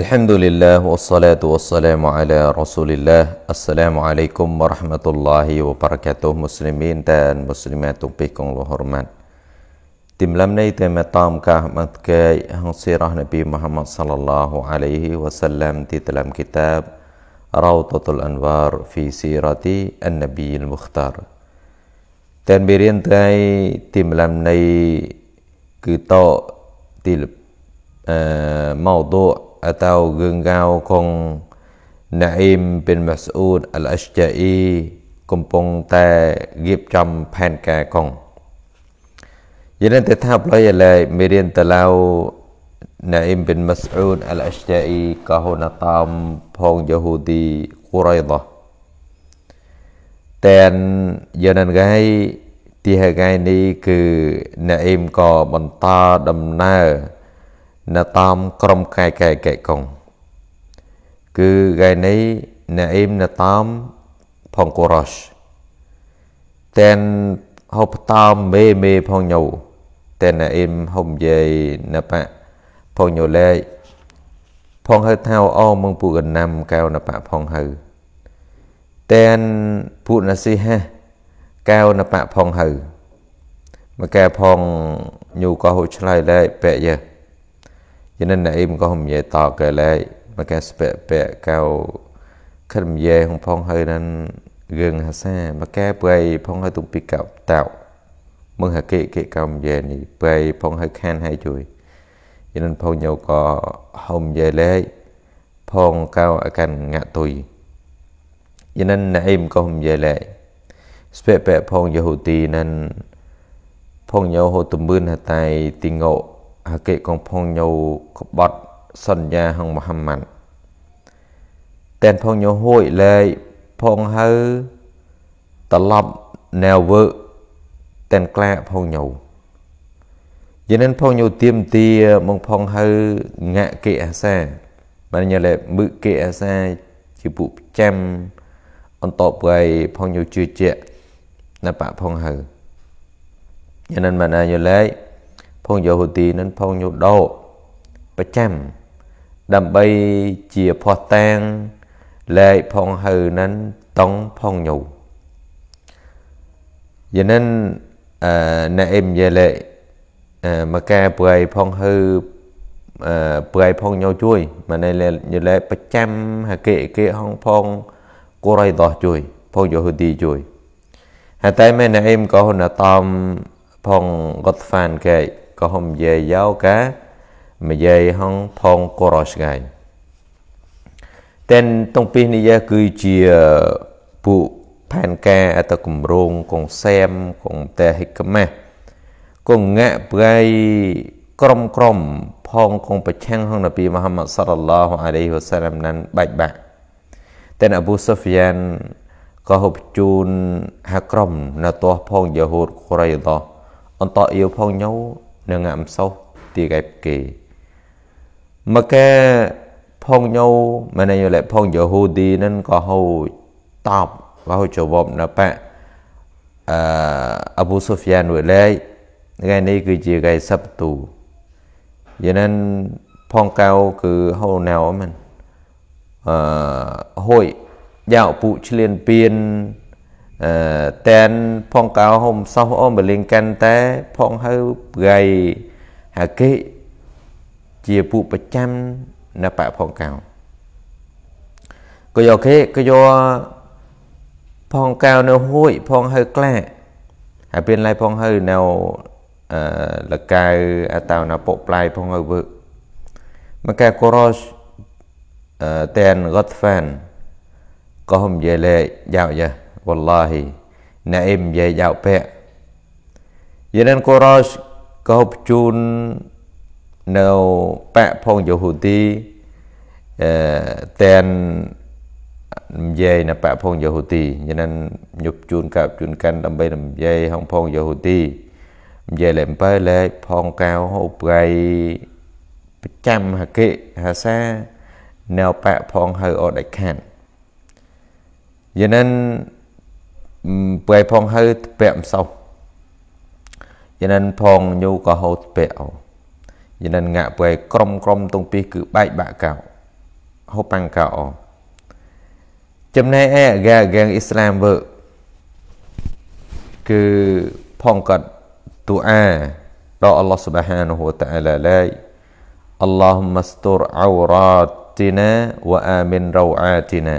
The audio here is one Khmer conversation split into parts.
الحمد لله والصلاة والسلام على رسول الله السلام عليكم ورحمة الله وبركاته مسلمين تان مسلمات بكم الحرمان تم لم نيتم تام كهمت كي هنصير نبي محمد صلى الله عليه وسلم تتلم كتاب روضة الأنوار في سيرة النبي المختار تن برين تاي تم لم ني كتاب موضوع atau genggau ของណាអ៊ីមប៊ីនម៉ាស៊ូដអលអ៊ីសជាអ៊ីកំពុងតែរៀបចំផែនការកងយានតែថាផ្លូវឡើយមេរៀនតឡៅណាអ៊ីមប៊ីនម៉ាស៊ូដអលអ៊ីសជាអ៊ីក៏ហូនតាមផងយូហូទីគូរ៉ៃដោះតែនយានងៃទីហងៃនេះគឺណាអ៊ីមក៏បន្តដំណើរនៅតាមក្រុមកែកែកែកងគឺកែនេះណាអ៊ីមនៅតាមផងកូរ៉ូសតែនហូបតាមមេមេផងញោតែនណាអ៊ីមហុំយាយណបៈផងញោលែកផងហៅថាអោមឹងពូកណាំកែវណបៈផងហៅតែនពូណាស៊ីហេកែវណបៈផងហៅមកកែផងញូក៏ហូឆ្លៃលែកបែកយើ nên nãy mình có không về tọt kể lại mà cái spẹ bẹ cao khẩn về không phong hơi nên gần hà xa mà cái bầy phong hơi tụng bị cạo tạo mừng hà kệ kệ cao về thì bầy phong hơi khan hay chuối cho nên phong nhau có không về lệ phong cao ở căn ngạ tùy cho nên nãy mình có không về lệ spẹ bẹ phong Yahudi nên phong nhau hồ tùm bươn hà tài tình ngộ អកិកំផងញោក្បត់សន្យាហងមហាម៉ាត់តែនផងញោហួយលែកផងហៅត្រឡប់ណែវើតែនក្លាផងញោយានិនផងញោទៀមទាមកផងហៅងាក់កិអាសាបានញ៉លែមឹកកិអាសាជាពួកចាំអន្តបៃផងញោជឿជាក់ណបៈផងហៅយានិនបានញ៉លែកផងយូហូទីនឹងផងយូដោប្រចាំដើម្បីជាផោះតាងលែកផងហើនឹងតង់ផងញូយ៉ាងនឹងអឺណែអឹមយេលេមកកែប្រៃផងហើប្រៃផងញូជួយមកណែយេលេប្រចាំហកេគេហងផងកូរ៉ៃដោះជួយផងយូហូទីជួយហើយតែមែនណែអឹមក៏ហនតាមផងកត់ហ្វានកែក៏ហុំយាយយោកាមយាយហងផងក៏រស្ងាយតែនតុងពីនេះគឺជាពួកផែនការអតគម្រងកងសែមកងតែហិកម៉ាស់កងងាក់ប្រៃក្រុមក្រុមផងកងប្រឆាំងហងនប៊ីមូហាម៉ាត់សល្លឡោះអាឡៃហ៊ីវសាឡាមណានបាច់បាក់តែនអប៊ូសូហ្វីយ៉ានក៏ហូបជូនហាក្រុមនៅទាស់ផងយ៉ាហូតកូរ៉ៃដោះអន្តអ៊ីវផងញោនឹងអំសោះទីកែបគេមកកែផងញោមែនយល់ផងយូហូឌីនឹងក៏ហូតបក៏ហូជាប់នៅប៉អឺអប៊ូសូហ្វៀនវេលេថ្ងៃនេះគឺជាថ្ងៃសັບទូយ៉ាងนั้นផងកៅគឺហូណៅមិនអឺហួយយ៉ាវពុឆ្លៀនពៀនតែនផងកោហុំសោះអូមលិងកាន់តែផងហៅប្រៃហាកេជាពួកប្រចាំនៅបៈផងកោក៏យកគេក៏យកផងកៅនៅហួយផងហើក្លាហើយពេលឡៃផងហើនៅអឺលកៅអតៅនៅពុកប្លាយផងហើវើមកកែកូរ៉ូសអឺតែនរត់ហ្វានក៏ហំយេលេយ៉ាវយ៉ាវ៉ល្លាហីអ្នកអេមនិយាយយកពាក់យេរ៉ានកូរ៉ូសក៏បញ្ជូននៅបាក់ផងយូហូទីអឺតែននិយាយនៅបាក់ផងយូហូទីយេរ៉ានញប់ជូនកាប់ជូនកាន់ដើម្បីនិយាយហងផងយូហូទីនិយាយលែអំពើលែកផងកៅហូបប្រៃប្រចាំហកិហាសានៅបាក់ផងហៅអត់ដាច់ខាត់យេរ៉ានព្រៃផងហើស្ពាក់មិនសោះយានិនផងញូក៏ហូតស្ពាក់យានិនងាក់ព្រៃក្រំក្រំទុងពីគឺបែកបាក់កោ ហូបបាំងកោចំណែកឯហ្គាហ្គាងអ៊ីស្លាមវើគឺផងគាត់ទូអាដល់អល់ឡោះស៊ុបហានហូតាអាឡាឡៃអល់ឡោះមស្ទូរអោរ៉ាទីណាវ៉ាអាមីនរោអាទីណា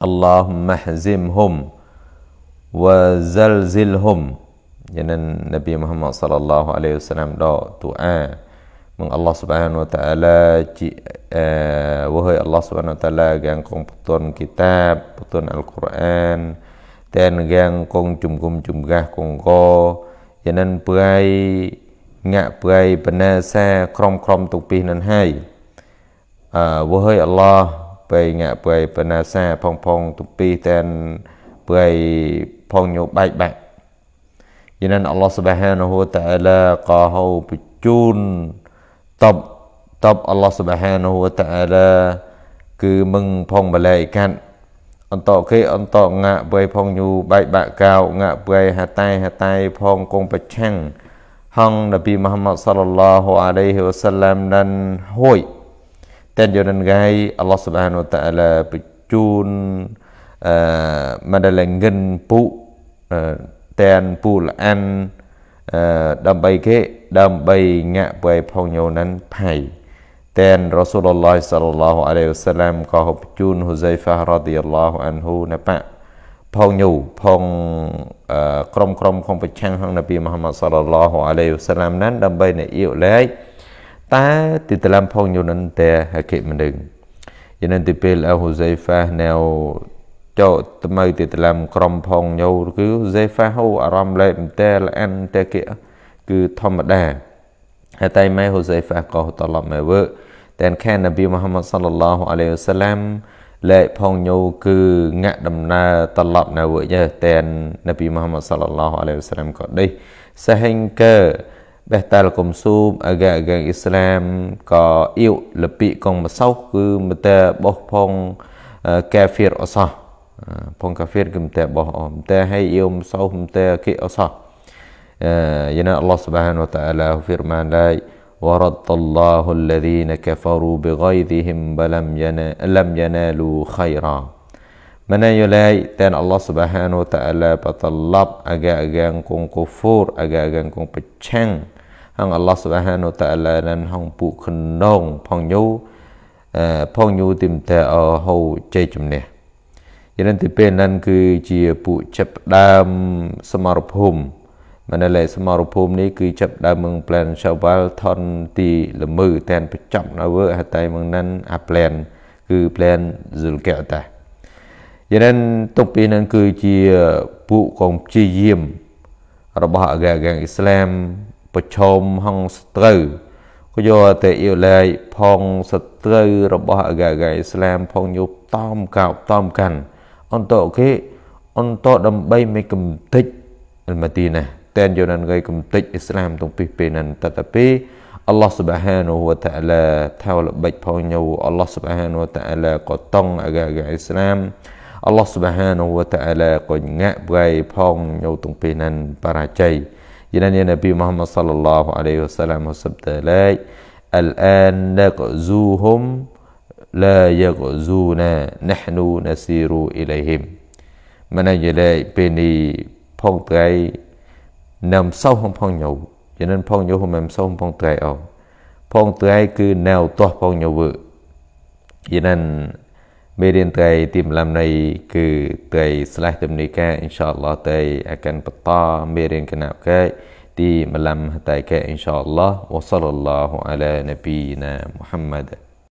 Allahumma hzimhum wa zalzilhum យ៉ាងนั้นនប៊ីមូហាម៉ាត់សល្លឡោះអាឡៃហ៊ីវសឡាមដកទូអាមកអល់ឡោះស៊ុបហានវតាអាឡាជីអឺវហើយអល់ឡោះស៊ុបហានវតាអាឡាយ៉ាងគង់ផ្ទុនគីតាបផ្ទុនអល់កុរអានតែនយ៉ាងគង់ជុំគុំជុំកាសគង់កយ៉ាងนั้นព្រៃងាក់ព្រៃបណាសាក្រុមក្រុមទុកពីនឹងហើយអឺវហើយអល់ឡោះបើញ៉ាបើបណាសាផងផងទំពីតែនបើផងញោបែកបាក់យានអល់ឡោះសុបហានហូតាឡាកោហោបញ្ជូនតបតបអល់ឡោះសុបហានហូតាឡាគឺមឹងផងបលែកកាត់អន្តគេអន្តងាក់បើផងញូបែកបាក់កោងាក់បើហតៃហតៃផងគងប្រឆាំងហងនប៊ីមហាម៉ាត់សល្លឡោះអាឡៃហ៊ីវ៉ាសាឡាមនឹងហួយ Tanjuran gai Allah Subhanahu Wa Taala pecun uh, madalenggen pu uh, tan pu an uh, dambai ke dambai ngạ bai phong nhau nan phai tan Rasulullah sallallahu alaihi wasallam ko hop chun Huzaifah radhiyallahu anhu na pa ផងញូផងក្រុមក្រុមក្នុងប្រឆាំងក្នុងនប៊ីមហាម៉ាត់សល្លឡោះអាឡៃវសាឡាមណានដើម្បីនៃអ៊ីវឡែកតែទីតាមផងយូនិនតែហកិមនឹងយូនិនទីពេលអ៊ូហ្សេហ្វាណែវចោតមៅទីតាមក្រុមផងញោគឺហ្សេហ្វាហូអារម្មណ៍លែកតែលអានតែគេគឺធម្មតាហើយតែម៉ែហ៊ូសេហ្វាក៏ត្រឡប់មកវើតែនខាននប៊ីមូហាម៉ាត់សល្លឡោះអាឡៃវសាឡាមលែកផងញោគឺងាក់ដំណើរត្រឡប់នៅវើតែននប៊ីមូហាម៉ាត់សល្លឡោះអាឡៃវសាឡាមក៏ដេះសេហិងកើដែលតាលកុំស៊ូមអកកអ៊ីស្លាមក៏អ៊ីវលពីកុំមសោះគឺមតែបោះផងកាហ្វៀរអសោះផងកាហ្វៀរគឺមតែបោះអមតែឲ្យអ៊ីវមសោះមតែគេអសោះយានអល់ឡោះស្បាហានវតាឡាហ្វៀរម៉ានឡៃវរតឡឡោះអ៊លឡាឌីនកាហ្វារូប៊ីហ្គៃឌីហ៊ឹមបលមយានាលមយានាលូខៃរ៉ាមណៃយឡៃតានអល់ឡោះស្បាហានវតាឡាបតឡបអកកអង្គុងគូហ្វូរអកកអង្គុងបឆាំងហងអល់ឡោះស៊ុបហានូតាឡានឹងហងពួកក្នុងផងយូផងយូទីមតើហូជ័យជំនះយ៉ាងនេះទីពេលនឹងគឺជាពួកចាប់ដើមសមរភូមិមិនលែសមរភូមិនេះគឺចាប់ដើមមឹង plan Shaval ថនទី ល្មើតែនប្រចាំនៅវើហតែមឹងនឹងអា plan គឺ plan Zulqa'dah យ៉ាងនេះទុកពីនឹងគឺជាពួកកងព្យាយាម របស់អាកាកាំងអ៊ីស្លាមប្រឈមហង្សត្រូវក៏យកតែអ៊ីឡែកផងសត្រូវរបស់អាកាកៃឥស្លាម ផងយុបតំកោបតំកាន់អន្តរគេអន្តរដើម្បីមិនកំតិចអលម៉ាទីណាតែនយនងៃកំតិចអ៊ីស្លាមទាំងពីរពេលนั้นតតពីអល់ឡោះសុបហានូវតាឡាថាវលបិចផងញូអល់ឡោះសុបហានូវតាឡាក៏តង់អាកាកៃឥស្លាមអល់ឡោះសុបហានូវតាឡាក៏ងាក់ប្រៃផងញូទាំងពីរนั้นបរាជ័យ Jenanya Nabi Muhammad sallallahu alaihi wasallam sabda la al-an naqzuhum la yaghzuna nahnu nasiru ilaihim. Mana jadi đi phong trai nằm sâu không phong nhau. cho nên phong nhau không nằm sâu không phong trai ao phong trai cứ nào to phong nhau vợ cho nên មេរៀនត្រៃទីម្លំនៃគឺត្រៃស្លេះទំនីការអ៊ីនឆាអឡោះត្រៃអកានបតាមេរៀនកណាប់កែទីម្លំហតៃកែអ៊ីនឆាអឡោះវ៉ាសលឡោះអាឡានាប៊ីណាមូហាំម៉ាត់